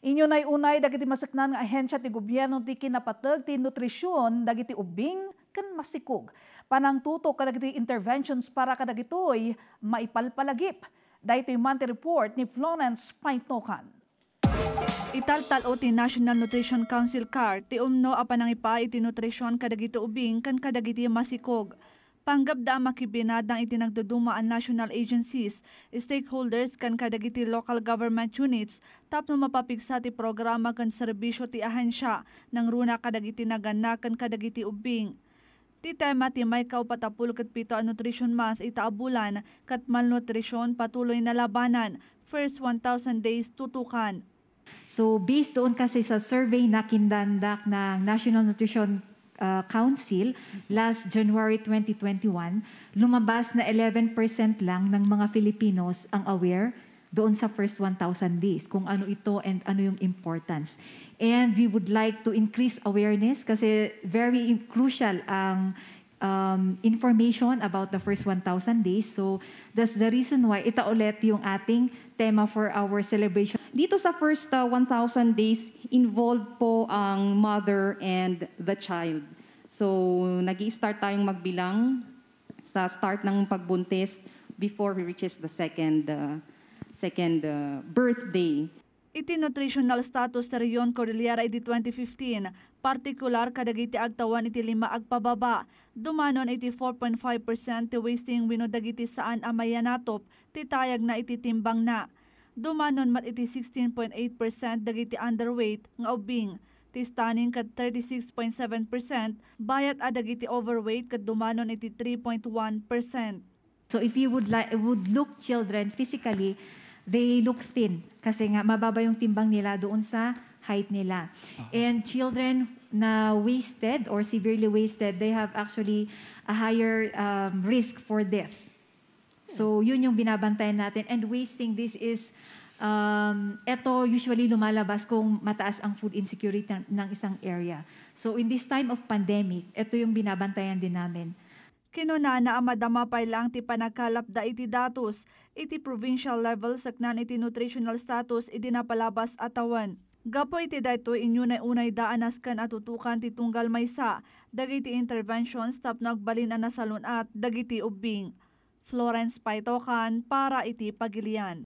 Inyo nay unay dagiti masaknan nga ahensya ti gobyerno ti kinapatag ti nutrisyon dagiti ubing ken masikog. Panang tutok kadagiti interventions para kadagitoy maipalpalagip. Daytoy man ti report ni Florence Paitokan. Italtal o ti National Nutrition Council CAR ti umno a panangipa iti nutrisyon kadagito ubing kan kadagiti masikog. Panggabda makibinad makibinadang itinagduduma ang national agencies, stakeholders kan kadagiti local government units tapno mapapigsa ti programa kan serbisyo ti ahensya nang runa kadagiti naganna kan kadagiti ubing. Ti tema ti may patapulo kat pito ang Nutrition Month itaabulan kat malnutrisyon patuloy na labanan. First 1,000 days tutukan. So based doon kasi sa survey na kindandak ng National Nutrition Ah, council last January 2021, lumabas na 11% lang ng mga Filipinos ang aware doon sa first 1,000 days, kung ano ito and ano yung importance. And we would like to increase awareness kasi very crucial ang um, information about the first 1,000 days. So that's the reason why ito ulit yung ating tema for our celebration. Dito sa first uh, 1,000 days, involved po ang mother and the child. So nag start tayong magbilang sa start ng pagbuntis before we reaches the second, uh, second uh, birthday. Iti-nutritional status sa Rion Cordillera iti 2015, partikular kadagiti agtawan iti lima agpababa. Dumanon iti 4.5% ti wasting wino dagiti saan amayanatop, titayag na iti timbang na. Dumanon mat iti 16.8% dagiti underweight nga ubing. Ti stunning kad 36.7%, bayat adagiti overweight kad dumanon iti 3.1%. So if you would like would look children physically, they look thin kasi nga mababa yung timbang nila doon sa height nila. Uh-huh. And children na wasted or severely wasted, they have actually a higher um, risk for death. So yun yung binabantayan natin. And wasting, this is, um, eto usually lumalabas kung mataas ang food insecurity ng isang area. So in this time of pandemic, ito yung binabantayan din namin. Kinunana ang madama pa lang ti panagkalap da iti datos, iti provincial level saknan iti nutritional status iti napalabas atawan. Gapo iti dayto inyo na unay daan askan atutukan ti tunggal maysa, dagiti interventions tap nagbalin na nasalunat, dagiti ubing. Florence Paitokan para iti pagilian.